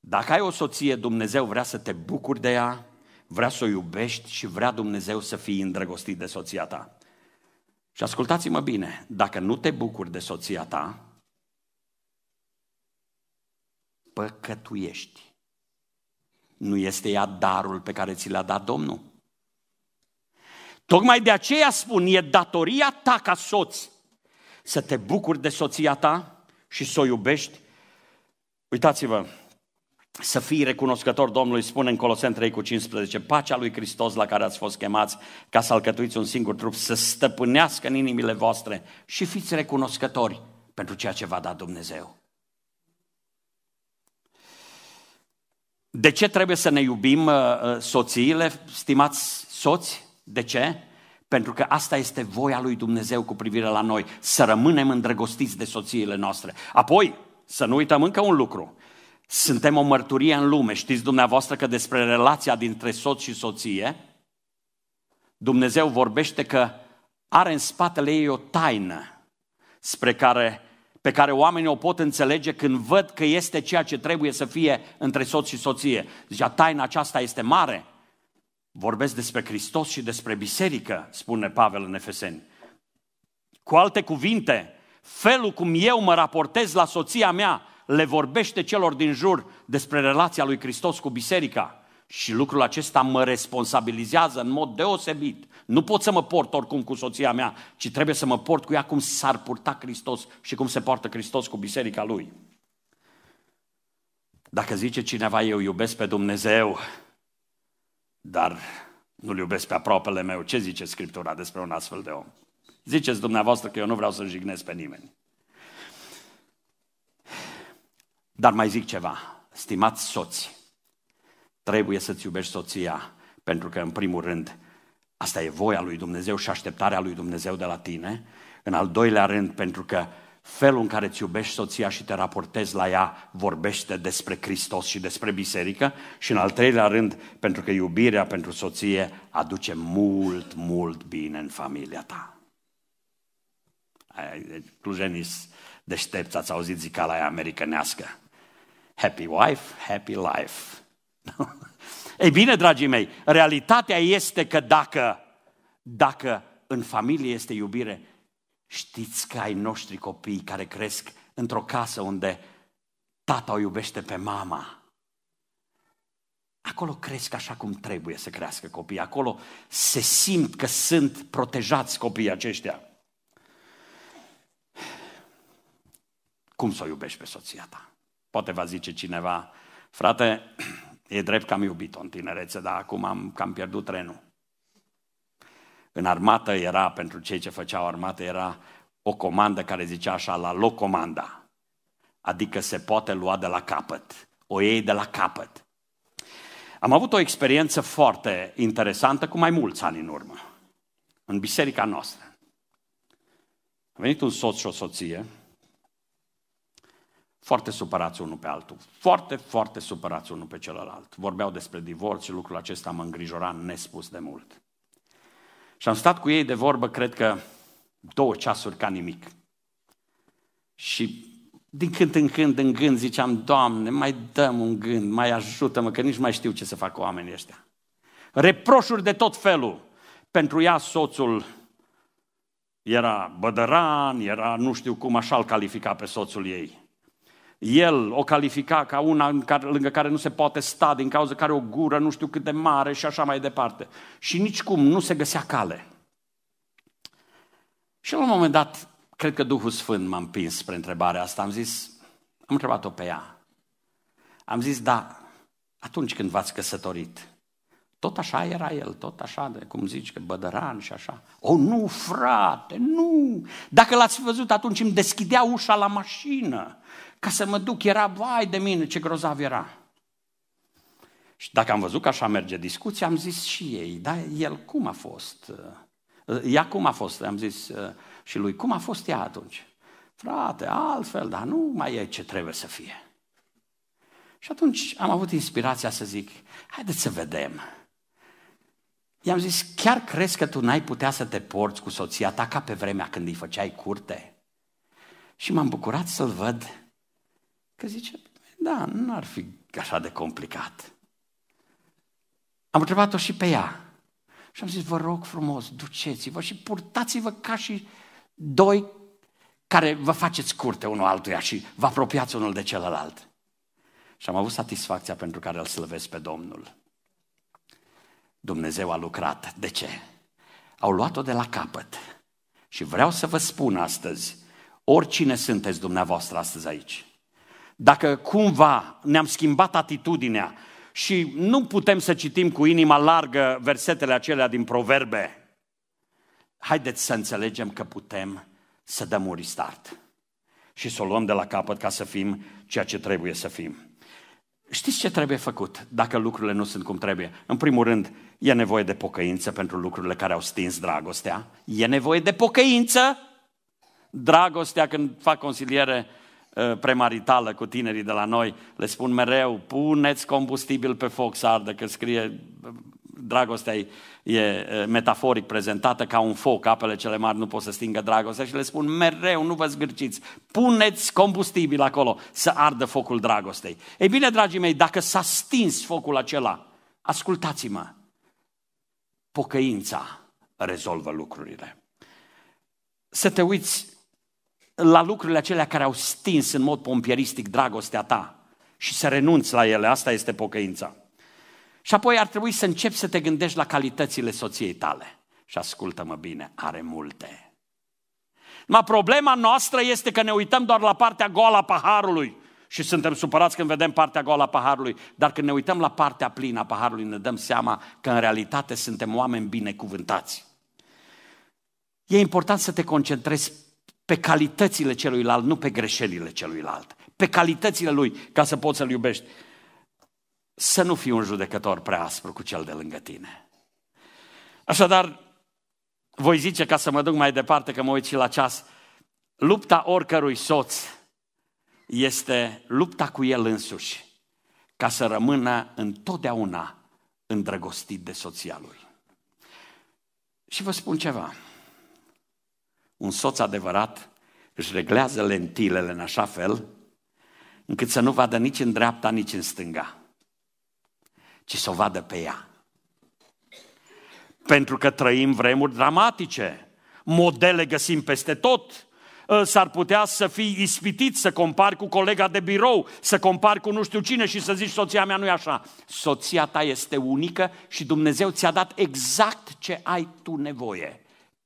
Dacă ai o soție, Dumnezeu vrea să te bucuri de ea, vrea să o iubești și vrea Dumnezeu să fii îndrăgostit de soția ta. Și ascultați-mă bine, dacă nu te bucuri de soția ta, păcătuiești. Nu este ea darul pe care ți l-a dat Domnul. Tocmai de aceea spun, e datoria ta ca soț să te bucuri de soția ta și să o iubești. Uitați-vă, să fii recunoscător Domnului, spune în Colosen 3 cu 15, pacea lui Hristos la care ați fost chemați ca să alcătuiți un singur trup, să stăpânească în inimile voastre și fiți recunoscători pentru ceea ce va da Dumnezeu. De ce trebuie să ne iubim uh, uh, soțiile, stimați soți? De ce? Pentru că asta este voia lui Dumnezeu cu privire la noi, să rămânem îndrăgostiți de soțiile noastre. Apoi, să nu uităm încă un lucru. Suntem o mărturie în lume. Știți dumneavoastră că despre relația dintre soț și soție, Dumnezeu vorbește că are în spatele ei o taină spre care, pe care oamenii o pot înțelege când văd că este ceea ce trebuie să fie între soț și soție. Zicea, deci, taina aceasta este mare, Vorbesc despre Hristos și despre biserică, spune Pavel în Efeseni. Cu alte cuvinte, felul cum eu mă raportez la soția mea le vorbește celor din jur despre relația lui Hristos cu biserica. Și lucrul acesta mă responsabilizează în mod deosebit. Nu pot să mă port oricum cu soția mea, ci trebuie să mă port cu ea cum s-ar purta Hristos și cum se poartă Hristos cu biserica lui. Dacă zice cineva, eu iubesc pe Dumnezeu, dar nu-l iubesc pe aproapele meu. Ce zice Scriptura despre un astfel de om? Ziceți dumneavoastră că eu nu vreau să jignesc pe nimeni. Dar mai zic ceva. Stimați soți, trebuie să-ți iubești soția, pentru că, în primul rând, asta e voia lui Dumnezeu și așteptarea lui Dumnezeu de la tine. În al doilea rând, pentru că felul în care îți iubești soția și te raportezi la ea vorbește despre Hristos și despre biserică și în al treilea rând, pentru că iubirea pentru soție aduce mult, mult bine în familia ta. Clujenii deștepți, ați auzit la ea americanească. Happy wife, happy life. Ei bine, dragii mei, realitatea este că dacă, dacă în familie este iubire, Știți că ai noștri copii care cresc într-o casă unde tata o iubește pe mama. Acolo cresc așa cum trebuie să crească copiii. Acolo se simt că sunt protejați copiii aceștia. Cum să o iubești pe soția ta? Poate va zice cineva, frate, e drept că am iubit-o în tinerețe, dar acum am, cam pierdut trenul. În armată era, pentru cei ce făceau armată, era o comandă care zicea așa, la loc comanda. Adică se poate lua de la capăt. O iei de la capăt. Am avut o experiență foarte interesantă cu mai mulți ani în urmă. În biserica noastră. A venit un soț și o soție, foarte supărați unul pe altul, foarte, foarte supărați unul pe celălalt. Vorbeau despre divorț și lucrul acesta mă îngrijora nespus de mult. Și am stat cu ei de vorbă, cred că două ceasuri ca nimic. Și din când în când, în gând, ziceam, Doamne, mai dăm un gând, mai ajută-mă, că nici mai știu ce să fac cu oamenii ăștia. Reproșuri de tot felul. Pentru ea soțul era bădăran, era nu știu cum așa îl califica pe soțul ei. El o califica ca una în care, lângă care nu se poate sta, din cauza care o gură nu știu cât de mare și așa mai departe. Și nici cum nu se găsea cale. Și la un moment dat, cred că Duhul Sfânt m-a împins spre întrebarea asta. Am zis, am întrebat-o pe ea. Am zis, da, atunci când v-ați căsătorit, tot așa era el, tot așa, de cum zici, că bădăran și așa. O, nu, frate, nu! Dacă l-ați văzut atunci îmi deschidea ușa la mașină ca să mă duc, era, vai de mine, ce grozav era. Și dacă am văzut că așa merge discuția, am zis și ei, da, el cum a fost? Ă, ea cum a fost? Am zis ă, și lui, cum a fost ea atunci? Frate, altfel, dar nu mai e ce trebuie să fie. Și atunci am avut inspirația să zic, haideți să vedem. I-am zis, chiar crezi că tu n-ai putea să te porți cu soția ta ca pe vremea când îi făceai curte? Și m-am bucurat să-l văd Că zice, da, nu ar fi așa de complicat. Am întrebat-o și pe ea. Și am zis, vă rog frumos, duceți-vă și purtați-vă ca și doi care vă faceți curte unul altuia și vă apropiați unul de celălalt. Și am avut satisfacția pentru care îl slăvesc pe Domnul. Dumnezeu a lucrat. De ce? Au luat-o de la capăt. Și vreau să vă spun astăzi, oricine sunteți dumneavoastră astăzi aici, dacă cumva ne-am schimbat atitudinea și nu putem să citim cu inima largă versetele acelea din proverbe, haideți să înțelegem că putem să dăm un restart și să o luăm de la capăt ca să fim ceea ce trebuie să fim. Știți ce trebuie făcut dacă lucrurile nu sunt cum trebuie? În primul rând, e nevoie de pocăință pentru lucrurile care au stins dragostea. E nevoie de pocăință. Dragostea, când fac consiliere, Eh, premaritală cu tinerii de la noi, le spun mereu, puneți combustibil pe foc să ardă, că scrie, dragostea e, metaforic prezentată ca un foc, apele cele mari nu pot să stingă dragostea și le spun mereu, nu vă zgârciți, puneți combustibil acolo să ardă focul dragostei. Ei bine, dragii mei, dacă s-a stins focul acela, ascultați-mă, pocăința rezolvă lucrurile. Să te uiți la lucrurile acelea care au stins în mod pompieristic dragostea ta și să renunți la ele. Asta este pocăința. Și apoi ar trebui să începi să te gândești la calitățile soției tale. Și ascultă-mă bine, are multe. Ma problema noastră este că ne uităm doar la partea goală a paharului și suntem supărați când vedem partea goală a paharului, dar când ne uităm la partea plină a paharului ne dăm seama că în realitate suntem oameni binecuvântați. E important să te concentrezi pe calitățile celuilalt, nu pe greșelile celuilalt. Pe calitățile lui, ca să poți să-l iubești. Să nu fii un judecător prea aspru cu cel de lângă tine. Așadar, voi zice, ca să mă duc mai departe, că mă uit și la ceas, lupta oricărui soț este lupta cu el însuși, ca să rămână întotdeauna îndrăgostit de soția lui. Și vă spun ceva, un soț adevărat își reglează lentilele în așa fel încât să nu vadă nici în dreapta, nici în stânga, ci să o vadă pe ea. Pentru că trăim vremuri dramatice, modele găsim peste tot, ă, s-ar putea să fii ispitit, să compari cu colega de birou, să compari cu nu știu cine și să zici soția mea nu e așa. Soția ta este unică și Dumnezeu ți-a dat exact ce ai tu nevoie.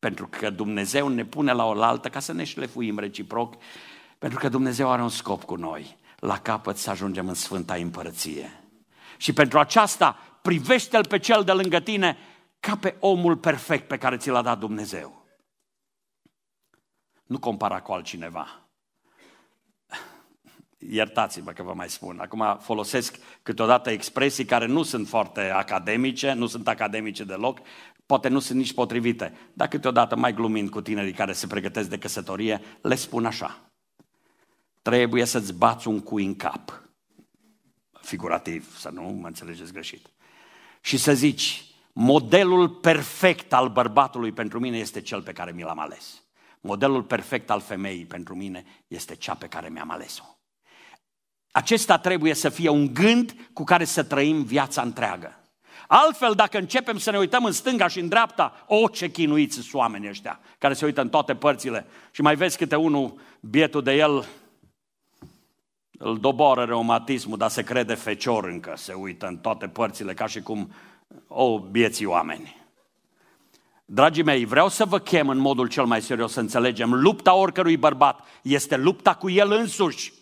Pentru că Dumnezeu ne pune la oaltă ca să ne șlefuim reciproc, pentru că Dumnezeu are un scop cu noi. La capăt să ajungem în Sfânta Împărăție. Și pentru aceasta privește-L pe cel de lângă tine ca pe omul perfect pe care ți l-a dat Dumnezeu. Nu compara cu altcineva. Iertați-mă că vă mai spun. Acum folosesc câteodată expresii care nu sunt foarte academice, nu sunt academice deloc, Poate nu sunt nici potrivite, dar câteodată mai glumind cu tinerii care se pregătesc de căsătorie, le spun așa. Trebuie să-ți bați un cui în cap. Figurativ, să nu mă înțelegeți greșit. Și să zici, modelul perfect al bărbatului pentru mine este cel pe care mi l-am ales. Modelul perfect al femeii pentru mine este cea pe care mi-am ales-o. Acesta trebuie să fie un gând cu care să trăim viața întreagă. Altfel, dacă începem să ne uităm în stânga și în dreapta, o, ce chinuiți sunt oamenii ăștia, care se uită în toate părțile. Și mai vezi câte unul, bietul de el, îl doboară reumatismul, dar se crede fecior încă, se uită în toate părțile, ca și cum, o, bieții oameni. Dragii mei, vreau să vă chem în modul cel mai serios să înțelegem, lupta oricărui bărbat este lupta cu el însuși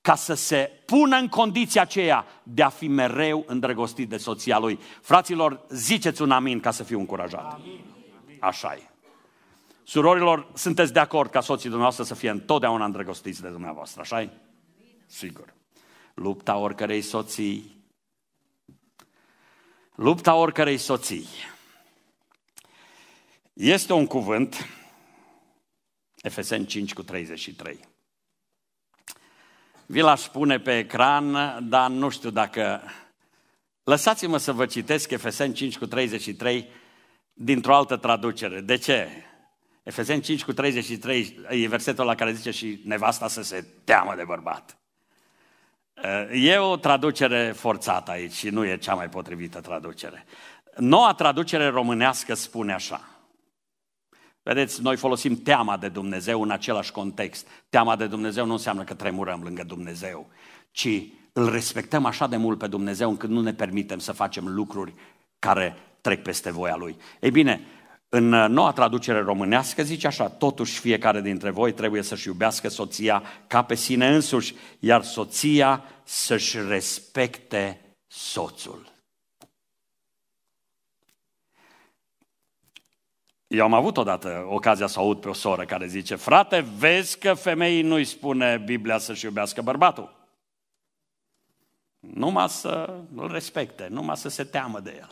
ca să se pună în condiția aceea de a fi mereu îndrăgostit de soția lui. Fraților, ziceți un amin ca să fiu încurajat. Așa e. Surorilor, sunteți de acord ca soții dumneavoastră să fie întotdeauna îndrăgostiți de dumneavoastră, așa e? Sigur. Lupta oricărei soții. Lupta oricărei soții. Este un cuvânt, Efeseni 5 cu 33 vi l-aș pune pe ecran, dar nu știu dacă... Lăsați-mă să vă citesc Efeseni 5 cu 33 dintr-o altă traducere. De ce? Efeseni 5 cu 33 e versetul la care zice și nevasta să se teamă de bărbat. E o traducere forțată aici și nu e cea mai potrivită traducere. Noua traducere românească spune așa. Vedeți, noi folosim teama de Dumnezeu în același context. Teama de Dumnezeu nu înseamnă că tremurăm lângă Dumnezeu, ci îl respectăm așa de mult pe Dumnezeu încât nu ne permitem să facem lucruri care trec peste voia Lui. Ei bine, în uh, noua traducere românească zice așa, totuși fiecare dintre voi trebuie să-și iubească soția ca pe sine însuși, iar soția să-și respecte soțul. Eu am avut odată ocazia să aud pe o soră care zice, frate, vezi că femeii nu-i spune Biblia să-și iubească bărbatul. Numai să îl respecte, numai să se teamă de el.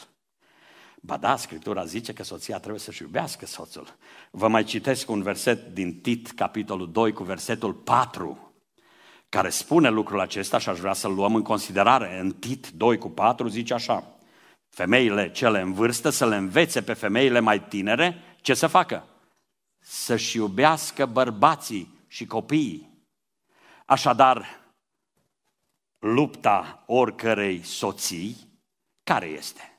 Ba da, Scriptura zice că soția trebuie să-și iubească soțul. Vă mai citesc un verset din Tit, capitolul 2, cu versetul 4, care spune lucrul acesta și aș vrea să-l luăm în considerare. În Tit 2 cu 4 zice așa, femeile cele în vârstă să le învețe pe femeile mai tinere ce să facă? Să-și iubească bărbații și copiii. Așadar, lupta oricărei soții, care este?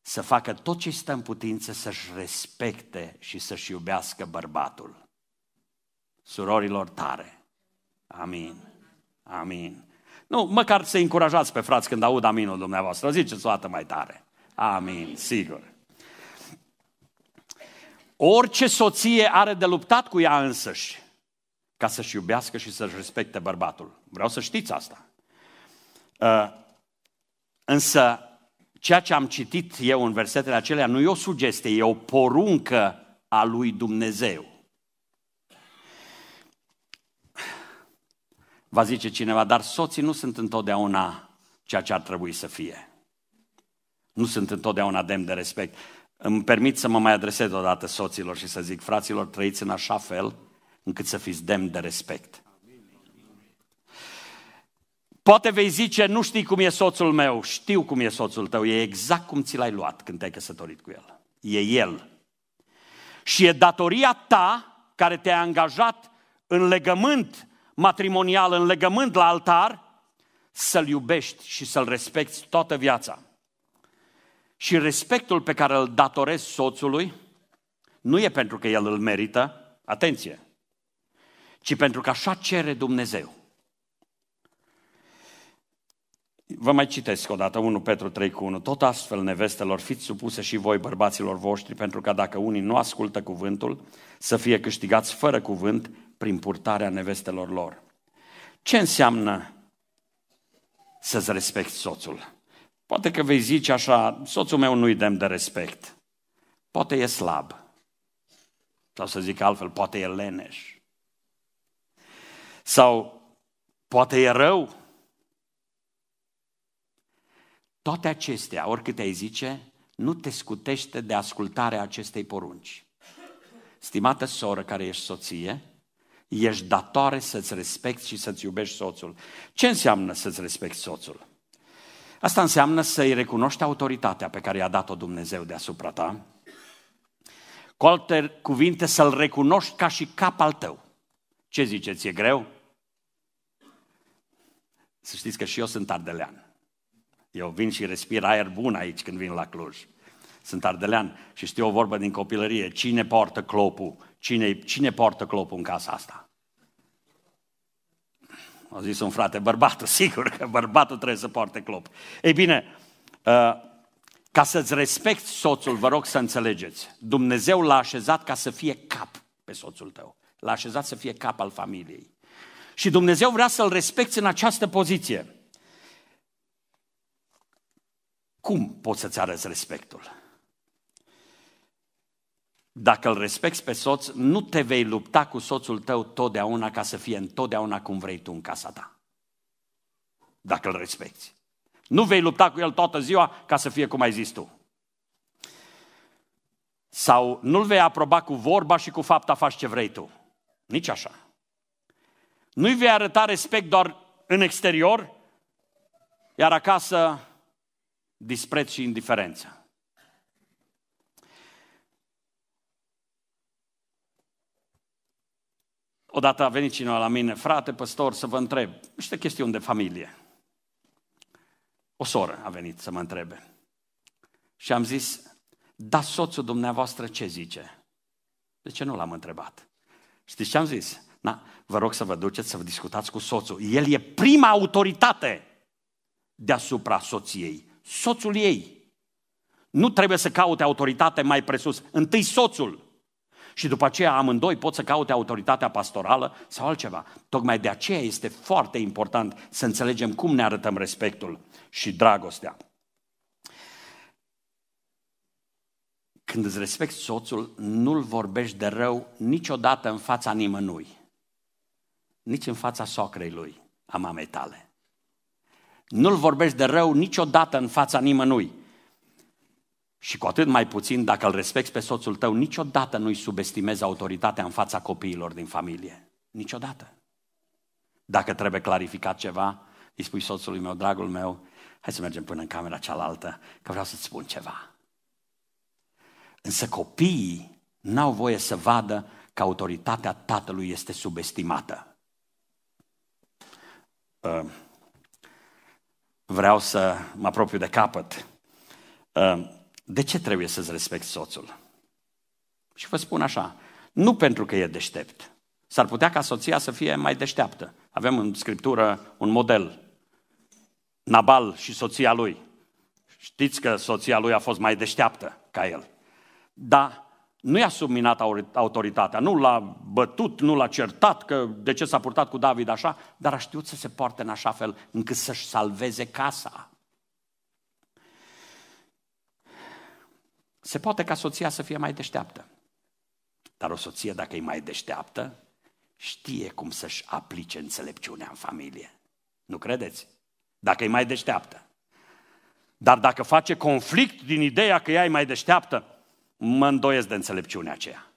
Să facă tot ce stă în putință să-și respecte și să-și iubească bărbatul. Surorilor tare. Amin. Amin. Nu, măcar să încurajați pe frați când aud aminul dumneavoastră. Ziceți o dată mai tare. Amin, sigur. Orice soție are de luptat cu ea însăși ca să-și iubească și să-și respecte bărbatul. Vreau să știți asta. Uh, însă, ceea ce am citit eu în versetele acelea nu e o sugestie, e o poruncă a lui Dumnezeu. Va zice cineva, dar soții nu sunt întotdeauna ceea ce ar trebui să fie. Nu sunt întotdeauna demn de respect. Îmi permit să mă mai adresez odată soților și să zic, fraților, trăiți în așa fel încât să fiți demn de respect. Poate vei zice, nu știi cum e soțul meu, știu cum e soțul tău, e exact cum ți l-ai luat când te-ai căsătorit cu el. E el. Și e datoria ta care te a angajat în legământ matrimonial, în legământ la altar, să-l iubești și să-l respecti toată viața și respectul pe care îl datorez soțului nu e pentru că el îl merită, atenție, ci pentru că așa cere Dumnezeu. Vă mai citesc o dată 1 Petru 3 cu 1. Tot astfel, nevestelor, fiți supuse și voi bărbaților voștri, pentru că dacă unii nu ascultă cuvântul, să fie câștigați fără cuvânt prin purtarea nevestelor lor. Ce înseamnă să-ți respecti soțul? Poate că vei zice așa, soțul meu nu-i demn de respect. Poate e slab. Sau să zic altfel, poate e leneș. Sau poate e rău. Toate acestea, oricât ai zice, nu te scutește de ascultarea acestei porunci. Stimată soră care ești soție, ești datoare să-ți respecti și să-ți iubești soțul. Ce înseamnă să-ți respecti soțul? Asta înseamnă să-i recunoști autoritatea pe care i-a dat-o Dumnezeu deasupra ta. Cu alte cuvinte, să-l recunoști ca și cap al tău. Ce ziceți, e greu? Să știți că și eu sunt ardelean. Eu vin și respir aer bun aici când vin la Cluj. Sunt ardelean și știu o vorbă din copilărie. Cine poartă clopul? Cine, cine poartă clopul în casa asta? A zis un frate, bărbatul, sigur că bărbatul trebuie să poarte clop. Ei bine, uh, ca să-ți respecti soțul, vă rog să înțelegeți, Dumnezeu l-a așezat ca să fie cap pe soțul tău. L-a așezat să fie cap al familiei. Și Dumnezeu vrea să-l respecti în această poziție. Cum poți să-ți arăți respectul? Dacă îl respecti pe soț, nu te vei lupta cu soțul tău totdeauna ca să fie întotdeauna cum vrei tu în casa ta. Dacă îl respecti. Nu vei lupta cu el toată ziua ca să fie cum ai zis tu. Sau nu-l vei aproba cu vorba și cu fapta faci ce vrei tu. Nici așa. Nu-i vei arăta respect doar în exterior, iar acasă dispreț și indiferență. Odată a venit cineva la mine, frate, păstor, să vă întreb, niște chestiuni de familie. O soră a venit să mă întrebe. Și am zis, da, soțul dumneavoastră ce zice? De ce nu l-am întrebat? Știți ce am zis? Na, vă rog să vă duceți să vă discutați cu soțul. El e prima autoritate deasupra soției. Soțul ei. Nu trebuie să caute autoritate mai presus. Întâi soțul și după aceea amândoi pot să caute autoritatea pastorală sau altceva. Tocmai de aceea este foarte important să înțelegem cum ne arătăm respectul și dragostea. Când îți respecti soțul, nu-l vorbești de rău niciodată în fața nimănui. Nici în fața socrei lui, a mamei tale. Nu-l vorbești de rău niciodată în fața nimănui și cu atât mai puțin dacă îl respecti pe soțul tău, niciodată nu-i subestimezi autoritatea în fața copiilor din familie. Niciodată. Dacă trebuie clarificat ceva, îi spui soțului meu, dragul meu, hai să mergem până în camera cealaltă, că vreau să-ți spun ceva. Însă copiii n-au voie să vadă că autoritatea tatălui este subestimată. Ă, vreau să mă apropiu de capăt. Ă, de ce trebuie să-ți respecti soțul? Și vă spun așa, nu pentru că e deștept. S-ar putea ca soția să fie mai deșteaptă. Avem în scriptură un model. Nabal și soția lui. Știți că soția lui a fost mai deșteaptă ca el. Dar nu i-a subminat autoritatea, nu l-a bătut, nu l-a certat că de ce s-a purtat cu David așa, dar a știut să se poarte în așa fel încât să-și salveze casa. Se poate ca soția să fie mai deșteaptă. Dar o soție, dacă e mai deșteaptă, știe cum să-și aplice înțelepciunea în familie. Nu credeți? Dacă e mai deșteaptă. Dar dacă face conflict din ideea că ea e mai deșteaptă, mă îndoiesc de înțelepciunea aceea.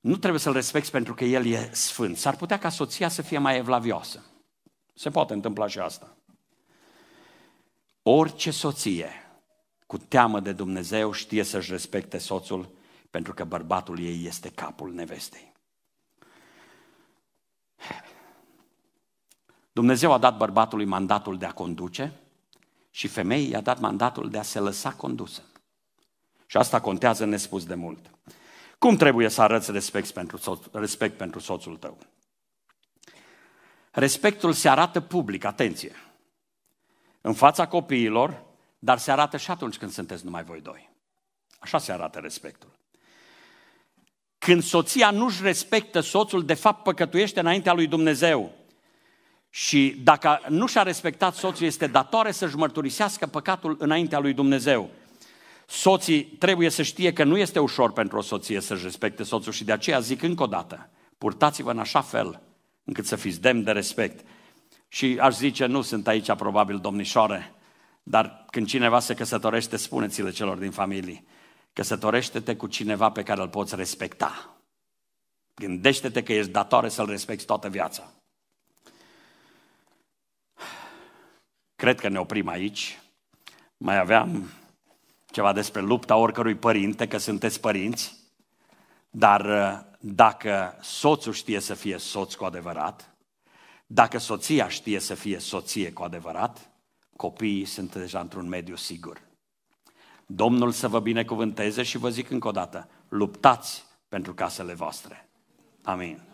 Nu trebuie să-l respecti pentru că el e sfânt. S-ar putea ca soția să fie mai evlavioasă. Se poate întâmpla și asta. Orice soție cu teamă de Dumnezeu știe să-și respecte soțul pentru că bărbatul ei este capul nevestei. Dumnezeu a dat bărbatului mandatul de a conduce și femeii i-a dat mandatul de a se lăsa condusă. Și asta contează nespus de mult. Cum trebuie să arăți respect pentru, soț- respect pentru soțul tău? Respectul se arată public, atenție în fața copiilor, dar se arată și atunci când sunteți numai voi doi. Așa se arată respectul. Când soția nu-și respectă soțul, de fapt păcătuiește înaintea lui Dumnezeu. Și dacă nu și-a respectat soțul, este datoare să-și mărturisească păcatul înaintea lui Dumnezeu. Soții trebuie să știe că nu este ușor pentru o soție să-și respecte soțul și de aceea zic încă o dată, purtați-vă în așa fel încât să fiți demn de respect. Și aș zice, nu sunt aici probabil domnișoare, dar când cineva se căsătorește, spuneți-le celor din familie, căsătorește-te cu cineva pe care îl poți respecta. Gândește-te că ești datoare să-l respecti toată viața. Cred că ne oprim aici. Mai aveam ceva despre lupta oricărui părinte, că sunteți părinți, dar uh, dacă soțul știe să fie soț cu adevărat, dacă soția știe să fie soție cu adevărat, copiii sunt deja într-un mediu sigur. Domnul să vă binecuvânteze și vă zic încă o dată, luptați pentru casele voastre. Amin.